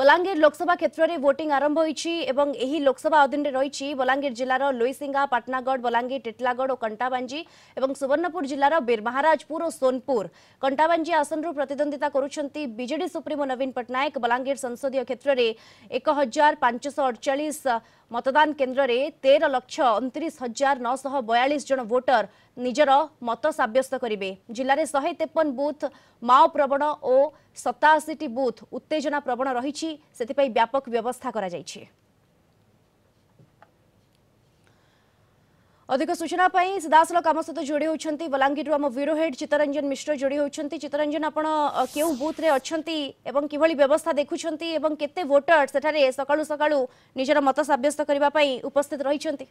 বলাঙ্গীর লোকসভা ক্ষেত্রে ভোটিং আরম্ভ হয়েছে এবং এই লোকসভা অধীনে রয়েছে বলাঙ্গীর জেলার লোইসিঙ্গা পাটনাগড় বলাঙ্গীর টিটলাগড় ও কণ্টাবাঞ্জি এবং সুবর্ণপুর জেলার বীরমহারাজপুর ও সোনপুর কণ্টাবাঞ্জি আসনু প্রতিদ্বন্দ্বিতা করছেন বিজেডি সুপ্রিমো নবীন পট্টনাক বলাঙ্গীর সংসদীয় ক্ষেত্রে এক হাজার পাঁচশ অড়চাশ মতদান কেন্দ্রে তের লক্ষ অনতিশ হাজার নশহ বয়াশ জন ভোটর ନିଜର ମତ ସାବ୍ୟସ୍ତ କରିବେ ଜିଲ୍ଲାରେ ଶହେ ତେପନ ବୁଥ୍ ମାଓ ପ୍ରବଣ ଓ ସତାଅଶୀଟି ବୁଥ୍ ଉତ୍ତେଜନା ପ୍ରବଣ ରହିଛି ସେଥିପାଇଁ ବ୍ୟାପକ ବ୍ୟବସ୍ଥା କରାଯାଇଛି ଅଧିକ ସୂଚନା ପାଇଁ ସିଧାସଳଖ ଆମ ସହିତ ଯୋଡ଼ି ହେଉଛନ୍ତି ବଲାଙ୍ଗୀରରୁ ଆମ ବ୍ୟୁରୋ ହେଡ୍ ଚିତ୍ତରଞ୍ଜନ ମିଶ୍ର ଯୋଡ଼ି ହେଉଛନ୍ତି ଚିତ୍ତରଞ୍ଜନ ଆପଣ କେଉଁ ବୁଥ୍ରେ ଅଛନ୍ତି ଏବଂ କିଭଳି ବ୍ୟବସ୍ଥା ଦେଖୁଛନ୍ତି ଏବଂ କେତେ ଭୋଟର ସେଠାରେ ସକାଳୁ ସକାଳୁ ନିଜର ମତ ସାବ୍ୟସ୍ତ କରିବା ପାଇଁ ଉପସ୍ଥିତ ରହିଛନ୍ତି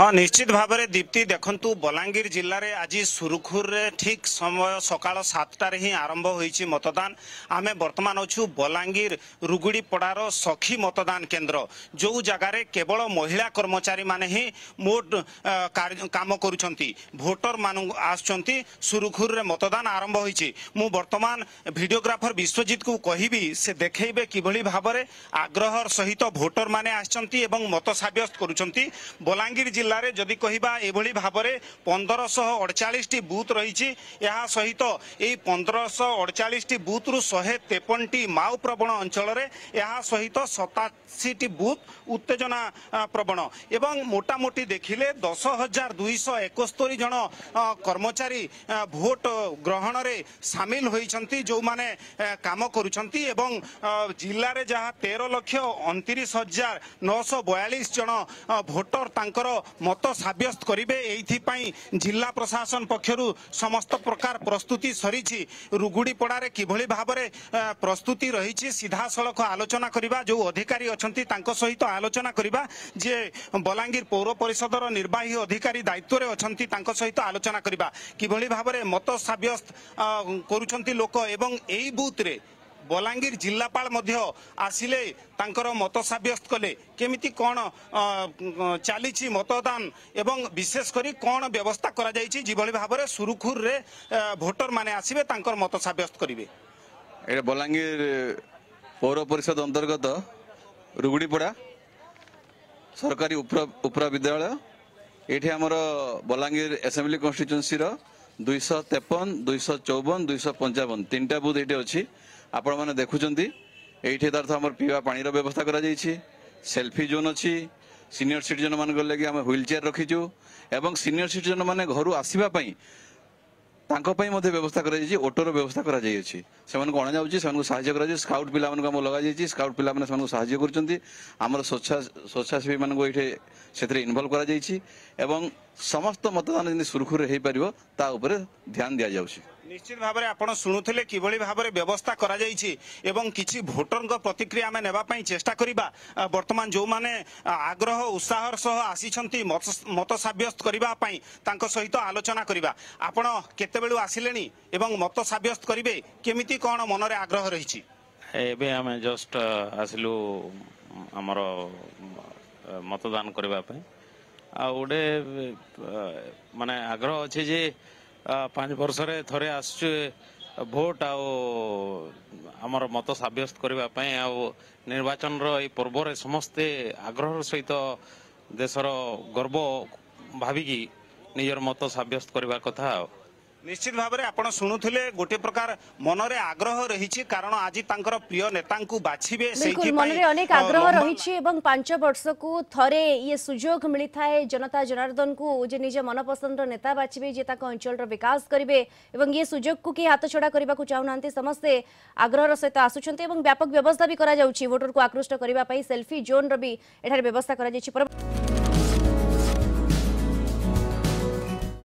ହଁ ନିଶ୍ଚିତ ଭାବରେ ଦୀପ୍ତି ଦେଖନ୍ତୁ ବଲାଙ୍ଗୀର ଜିଲ୍ଲାରେ ଆଜି ସୁରୁଖୁରୁରେ ଠିକ୍ ସମୟ ସକାଳ ସାତଟାରେ ହିଁ ଆରମ୍ଭ ହୋଇଛି ମତଦାନ ଆମେ ବର୍ତ୍ତମାନ ଅଛୁ ବଲାଙ୍ଗୀର ରୁଗୁଡ଼ିପଡ଼ାର ସଖୀ ମତଦାନ କେନ୍ଦ୍ର ଯେଉଁ ଜାଗାରେ କେବଳ ମହିଳା କର୍ମଚାରୀମାନେ ହିଁ ମୋଟ କାମ କରୁଛନ୍ତି ଭୋଟରମାନଙ୍କୁ ଆସୁଛନ୍ତି ସୁରୁଖୁରୁରେ ମତଦାନ ଆରମ୍ଭ ହୋଇଛି ମୁଁ ବର୍ତ୍ତମାନ ଭିଡ଼ିଓଗ୍ରାଫର ବିଶ୍ୱଜିତକୁ କହିବି ସେ ଦେଖେଇବେ କିଭଳି ଭାବରେ ଆଗ୍ରହର ସହିତ ଭୋଟରମାନେ ଆସିଛନ୍ତି ଏବଂ ମତ ସାବ୍ୟସ୍ତ କରୁଛନ୍ତି ବଲାଙ୍ଗୀର ଜିଲ୍ଲା ଜିଲ୍ଲାରେ ଯଦି କହିବା ଏଭଳି ଭାବରେ ପନ୍ଦରଶହ ଅଡ଼ଚାଳିଶଟି ବୁଥ୍ ରହିଛି ଏହା ସହିତ ଏହି ପନ୍ଦରଶହ ଅଡ଼ଚାଳିଶଟି ବୁଥ୍ରୁ ଶହେ ତେପନଟି ମାଓ ପ୍ରବଣ ଅଞ୍ଚଳରେ ଏହା ସହିତ ସତାଅଶୀଟି ବୁଥ୍ ଉତ୍ତେଜନା ପ୍ରବଣ ଏବଂ ମୋଟାମୋଟି ଦେଖିଲେ ଦଶ ହଜାର ଦୁଇଶହ ଏକସ୍ତରୀ ଜଣ କର୍ମଚାରୀ ଭୋଟ ଗ୍ରହଣରେ ସାମିଲ ହୋଇଛନ୍ତି ଯେଉଁମାନେ କାମ କରୁଛନ୍ତି ଏବଂ ଜିଲ୍ଲାରେ ଯାହା ତେର ଲକ୍ଷ ଅଣତିରିଶ ହଜାର ନଅଶହ ବୟାଳିଶ ଜଣ ଭୋଟର ତାଙ୍କର ମତ ସାବ୍ୟସ୍ତ କରିବେ ଏଇଥିପାଇଁ ଜିଲ୍ଲା ପ୍ରଶାସନ ପକ୍ଷରୁ ସମସ୍ତ ପ୍ରକାର ପ୍ରସ୍ତୁତି ସରିଛି ରୁଗୁଡ଼ିପଡ଼ାରେ କିଭଳି ଭାବରେ ପ୍ରସ୍ତୁତି ରହିଛି ସିଧାସଳଖ ଆଲୋଚନା କରିବା ଯେଉଁ ଅଧିକାରୀ ଅଛନ୍ତି ତାଙ୍କ ସହିତ ଆଲୋଚନା କରିବା ଯିଏ ବଲାଙ୍ଗୀର ପୌର ପରିଷଦର ନିର୍ବାହୀ ଅଧିକାରୀ ଦାୟିତ୍ୱରେ ଅଛନ୍ତି ତାଙ୍କ ସହିତ ଆଲୋଚନା କରିବା କିଭଳି ଭାବରେ ମତ ସାବ୍ୟସ୍ତ କରୁଛନ୍ତି ଲୋକ ଏବଂ ଏଇ ବୁଥରେ ବଲାଙ୍ଗୀର ଜିଲ୍ଲାପାଳ ମଧ୍ୟ ଆସିଲେ ତାଙ୍କର ମତ ସାବ୍ୟସ୍ତ କଲେ କେମିତି କ'ଣ ଚାଲିଛି ମତଦାନ ଏବଂ ବିଶେଷ କରି କ'ଣ ବ୍ୟବସ୍ଥା କରାଯାଇଛି ଯେଭଳି ଭାବରେ ସୁରୁଖୁରୁରେ ଭୋଟରମାନେ ଆସିବେ ତାଙ୍କର ମତ ସାବ୍ୟସ୍ତ କରିବେ ଏଇଟା ବଲାଙ୍ଗୀର ପୌର ପରିଷଦ ଅନ୍ତର୍ଗତ ରୁଗୁଡ଼ିପଡ଼ା ସରକାରୀ ଉପ୍ରା ବିଦ୍ୟାଳୟ ଏଇଠି ଆମର ବଲାଙ୍ଗୀର ଆସେମ୍ବ୍ଲି କନଷ୍ଟିଚ୍ୟୁଏନ୍ସିର ଦୁଇଶହ ତେପନ ଦୁଇଶହ ଚଉବନ ଦୁଇଶହ ପଞ୍ଚାବନ ତିନିଟା ବୁଥ୍ ଏଇଠି ଅଛି ଆପଣମାନେ ଦେଖୁଛନ୍ତି ଏଇଠି ତାର୍ଥ ଆମର ପିଇବା ପାଣିର ବ୍ୟବସ୍ଥା କରାଯାଇଛି ସେଲ୍ଫି ଜୋନ୍ ଅଛି ସିନିୟର ସିଟିଜନ୍ମାନଙ୍କ ଲାଗି ଆମେ ହ୍ୱିଲ୍ ଚେୟାର ରଖିଛୁ ଏବଂ ସିନିୟର ସିଟିଜନ୍ମାନେ ଘରୁ ଆସିବା ପାଇଁ ତାଙ୍କ ପାଇଁ ମଧ୍ୟ ବ୍ୟବସ୍ଥା କରାଯାଇଛି ଅଟୋର ବ୍ୟବସ୍ଥା କରାଯାଇଅଛି ସେମାନଙ୍କୁ ଅଣାଯାଉଛି ସେମାନଙ୍କୁ ସାହାଯ୍ୟ କରାଯାଉଛି ସ୍କାଉଟ୍ ପିଲାମାନଙ୍କୁ ଆମ ଲଗାଯାଇଛି ସ୍କାଉଟ୍ ପିଲାମାନେ ସେମାନଙ୍କୁ ସାହାଯ୍ୟ କରୁଛନ୍ତି ଆମର ସ୍ୱଚ୍ଛା ସ୍ୱଚ୍ଛାସେବୀମାନଙ୍କୁ ଏଇଠି ସେଥିରେ ଇନଭଲ୍ଭ କରାଯାଇଛି ଏବଂ ସମସ୍ତ ମତଦାନ ଯେମିତି ସୁରୁଖୁରୁରେ ହୋଇପାରିବ ତା ଉପରେ ଧ୍ୟାନ ଦିଆଯାଉଛି নিশ্চিত ভাবে আপনার শুণুলে কিভাবে ভাবে ব্যবস্থা করা যাই এবং কিছু ভোটর প্রতিক্রিয়া আমি নেওয়া চেষ্টা করা বর্তমান যে আগ্রহ উৎসাহর সহ আসিছেন মত সাব্যস্ত করা তাঁর সহ আলোচনা করা আপনার কেতবেলু আসলে এবং মত সাব্যস্ত করবে কেমিতি কন মনে আগ্রহ রয়েছে এবে আমি জস্ট আসলু আমার মতদান করা আগ্রহ অ যে ପାଞ୍ଚ ବର୍ଷରେ ଥରେ ଆସୁଛୁ ଭୋଟ ଆଉ ଆମର ମତ ସାବ୍ୟସ୍ତ କରିବା ପାଇଁ ଆଉ ନିର୍ବାଚନର ଏଇ ପର୍ବରେ ସମସ୍ତେ ଆଗ୍ରହର ସହିତ ଦେଶର ଗର୍ବ ଭାବିକି ନିଜର ମତ ସାବ୍ୟସ୍ତ କରିବା କଥା ଆଉ ନିଶ୍ଚିତ ଭାବରେ ଆପଣ ଶୁଣୁଥିଲେ ଗୋଟେ ପ୍ରକାର ମନରେ ଆଗ୍ରହ ରହିଛି କାରଣ ଆଜି ତାଙ୍କର ପ୍ରିୟ ନେତାଙ୍କୁ ବାଛିବେ ମନରେ ଅନେକ ଆଗ୍ରହ ରହିଛି ଏବଂ ପାଞ୍ଚ ବର୍ଷକୁ ଥରେ ଇଏ ସୁଯୋଗ ମିଳିଥାଏ ଜନତା ଜନାର୍ଦ୍ଦନଙ୍କୁ ଯେ ନିଜ ମନପସନ୍ଦର ନେତା ବାଛିବେ ଯେ ତାଙ୍କ ଅଞ୍ଚଳର ବିକାଶ କରିବେ ଏବଂ ଇଏ ସୁଯୋଗକୁ କେହି ହାତଛଡ଼ା କରିବାକୁ ଚାହୁଁନାହାନ୍ତି ସମସ୍ତେ ଆଗ୍ରହର ସହିତ ଆସୁଛନ୍ତି ଏବଂ ବ୍ୟାପକ ବ୍ୟବସ୍ଥା ବି କରାଯାଉଛି ଭୋଟରକୁ ଆକୃଷ୍ଟ କରିବା ପାଇଁ ସେଲ୍ଫି ଜୋନ୍ର ବି ଏଠାରେ ବ୍ୟବସ୍ଥା କରାଯାଇଛି